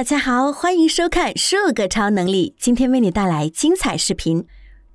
大家好，欢迎收看《十五个超能力》，今天为你带来精彩视频：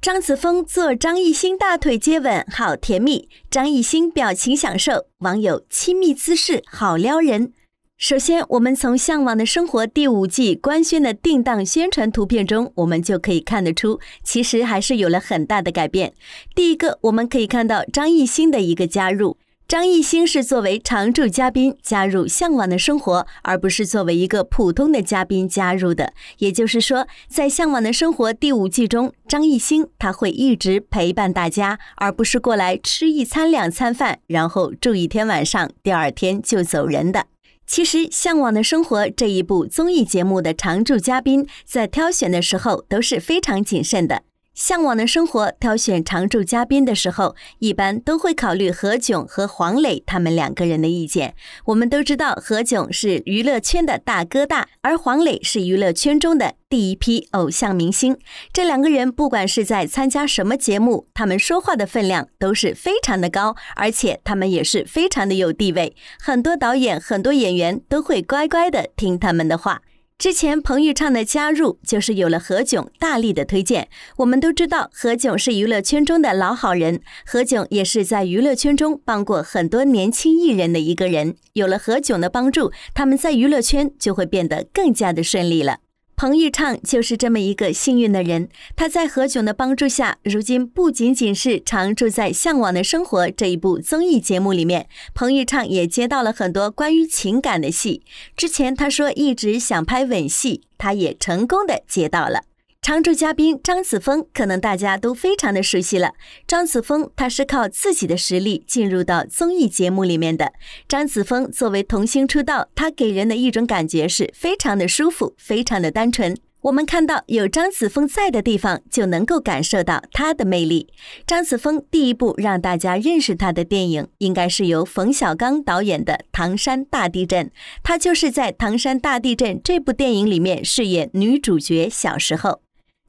张子枫做张艺兴大腿接吻，好甜蜜；张艺兴表情享受，网友亲密姿势好撩人。首先，我们从《向往的生活》第五季官宣的定档宣传图片中，我们就可以看得出，其实还是有了很大的改变。第一个，我们可以看到张艺兴的一个加入。张艺兴是作为常驻嘉宾加入《向往的生活》，而不是作为一个普通的嘉宾加入的。也就是说，在《向往的生活》第五季中，张艺兴他会一直陪伴大家，而不是过来吃一餐两餐饭，然后住一天晚上，第二天就走人的。其实，《向往的生活》这一部综艺节目的常驻嘉宾在挑选的时候都是非常谨慎的。向往的生活挑选常驻嘉宾的时候，一般都会考虑何炅和黄磊他们两个人的意见。我们都知道何炅是娱乐圈的大哥大，而黄磊是娱乐圈中的第一批偶像明星。这两个人不管是在参加什么节目，他们说话的分量都是非常的高，而且他们也是非常的有地位。很多导演、很多演员都会乖乖的听他们的话。之前彭昱畅的加入，就是有了何炅大力的推荐。我们都知道何炅是娱乐圈中的老好人，何炅也是在娱乐圈中帮过很多年轻艺人的一个人。有了何炅的帮助，他们在娱乐圈就会变得更加的顺利了。彭昱畅就是这么一个幸运的人，他在何炅的帮助下，如今不仅仅是常住在《向往的生活》这一部综艺节目里面，彭昱畅也接到了很多关于情感的戏。之前他说一直想拍吻戏，他也成功的接到了。常驻嘉宾张子枫，可能大家都非常的熟悉了。张子枫他是靠自己的实力进入到综艺节目里面的。张子枫作为童星出道，他给人的一种感觉是非常的舒服，非常的单纯。我们看到有张子枫在的地方，就能够感受到他的魅力。张子枫第一部让大家认识他的电影，应该是由冯小刚导演的《唐山大地震》，他就是在《唐山大地震》这部电影里面饰演女主角小时候。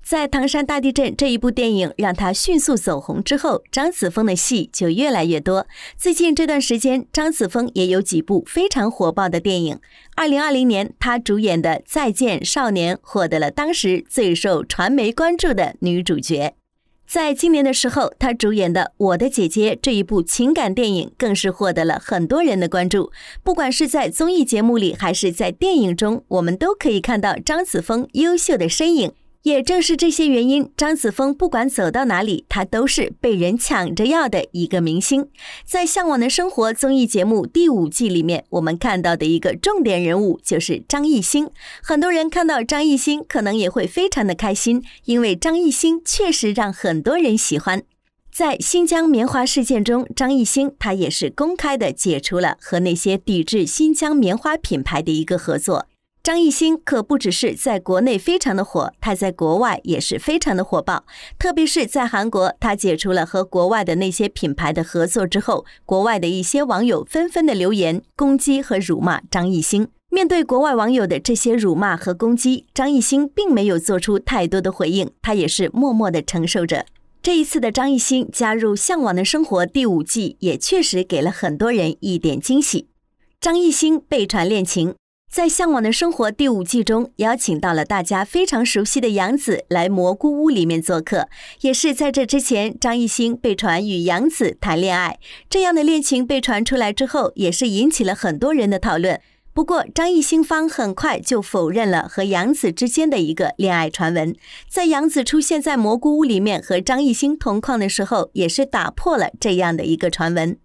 在《唐山大地震》这一部电影让他迅速走红之后，张子枫的戏就越来越多。最近这段时间，张子枫也有几部非常火爆的电影。二零二零年，她主演的《再见，少年》获得了当时最受传媒关注的女主角。在今年的时候，她主演的《我的姐姐》这一部情感电影更是获得了很多人的关注。不管是在综艺节目里，还是在电影中，我们都可以看到张子枫优秀的身影。也正是这些原因，张子枫不管走到哪里，她都是被人抢着要的一个明星。在《向往的生活》综艺节目第五季里面，我们看到的一个重点人物就是张艺兴。很多人看到张艺兴，可能也会非常的开心，因为张艺兴确实让很多人喜欢。在新疆棉花事件中，张艺兴他也是公开的解除了和那些抵制新疆棉花品牌的一个合作。张艺兴可不只是在国内非常的火，他在国外也是非常的火爆。特别是在韩国，他解除了和国外的那些品牌的合作之后，国外的一些网友纷纷的留言攻击和辱骂张艺兴。面对国外网友的这些辱骂和攻击，张艺兴并没有做出太多的回应，他也是默默的承受着。这一次的张艺兴加入《向往的生活》第五季，也确实给了很多人一点惊喜。张艺兴被传恋情。在《向往的生活》第五季中，邀请到了大家非常熟悉的杨子来蘑菇屋里面做客。也是在这之前，张艺兴被传与杨子谈恋爱，这样的恋情被传出来之后，也是引起了很多人的讨论。不过，张艺兴方很快就否认了和杨子之间的一个恋爱传闻。在杨子出现在蘑菇屋里面和张艺兴同框的时候，也是打破了这样的一个传闻。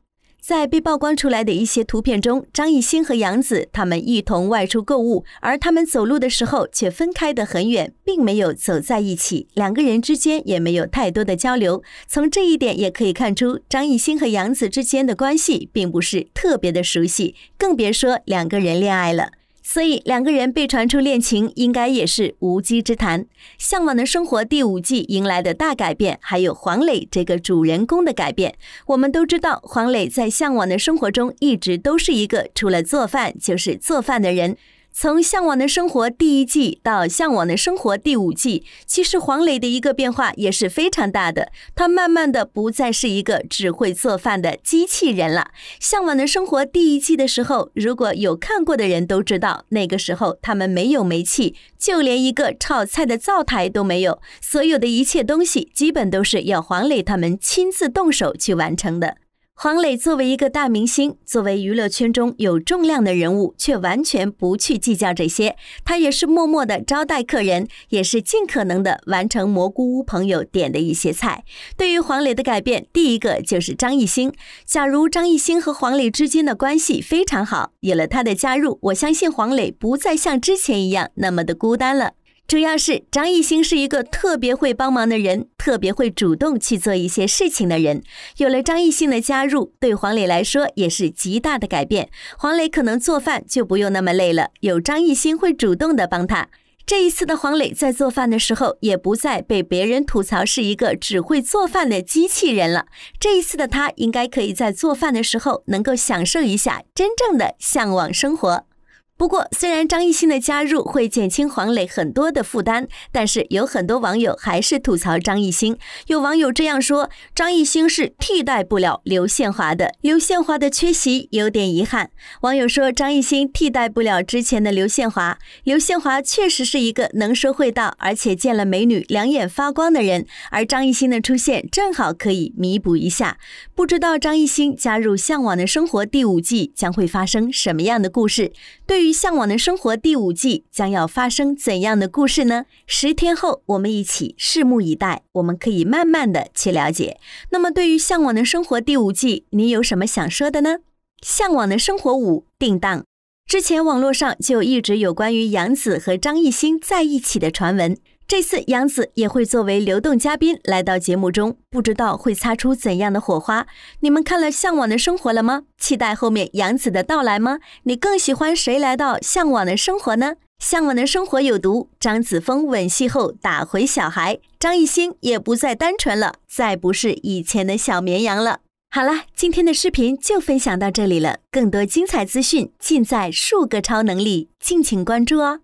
在被曝光出来的一些图片中，张艺兴和杨子他们一同外出购物，而他们走路的时候却分开得很远，并没有走在一起，两个人之间也没有太多的交流。从这一点也可以看出，张艺兴和杨子之间的关系并不是特别的熟悉，更别说两个人恋爱了。所以两个人被传出恋情，应该也是无稽之谈。《向往的生活》第五季迎来的大改变，还有黄磊这个主人公的改变。我们都知道，黄磊在《向往的生活》中一直都是一个除了做饭就是做饭的人。从《向往的生活》第一季到《向往的生活》第五季，其实黄磊的一个变化也是非常大的。他慢慢的不再是一个只会做饭的机器人了。《向往的生活》第一季的时候，如果有看过的人都知道，那个时候他们没有煤气，就连一个炒菜的灶台都没有，所有的一切东西基本都是要黄磊他们亲自动手去完成的。黄磊作为一个大明星，作为娱乐圈中有重量的人物，却完全不去计较这些。他也是默默的招待客人，也是尽可能的完成蘑菇屋朋友点的一些菜。对于黄磊的改变，第一个就是张艺兴。假如张艺兴和黄磊之间的关系非常好，有了他的加入，我相信黄磊不再像之前一样那么的孤单了。主要是张艺兴是一个特别会帮忙的人，特别会主动去做一些事情的人。有了张艺兴的加入，对黄磊来说也是极大的改变。黄磊可能做饭就不用那么累了，有张艺兴会主动的帮他。这一次的黄磊在做饭的时候，也不再被别人吐槽是一个只会做饭的机器人了。这一次的他应该可以在做饭的时候，能够享受一下真正的向往生活。不过，虽然张艺兴的加入会减轻黄磊很多的负担，但是有很多网友还是吐槽张艺兴。有网友这样说：“张艺兴是替代不了刘宪华的，刘宪华的缺席有点遗憾。”网友说：“张艺兴替代不了之前的刘宪华，刘宪华确实是一个能说会道，而且见了美女两眼发光的人，而张艺兴的出现正好可以弥补一下。”不知道张艺兴加入《向往的生活》第五季将会发生什么样的故事？对于《向往的生活》第五季将要发生怎样的故事呢？十天后，我们一起拭目以待。我们可以慢慢的去了解。那么，对于《向往的生活》第五季，你有什么想说的呢？《向往的生活》五定档之前，网络上就一直有关于杨紫和张艺兴在一起的传闻。这次杨子也会作为流动嘉宾来到节目中，不知道会擦出怎样的火花？你们看了《向往的生活》了吗？期待后面杨子的到来吗？你更喜欢谁来到《向往的生活》呢？《向往的生活》有毒，张子枫吻戏后打回小孩，张艺兴也不再单纯了，再不是以前的小绵羊了。好了，今天的视频就分享到这里了，更多精彩资讯尽在数个超能力，敬请关注哦。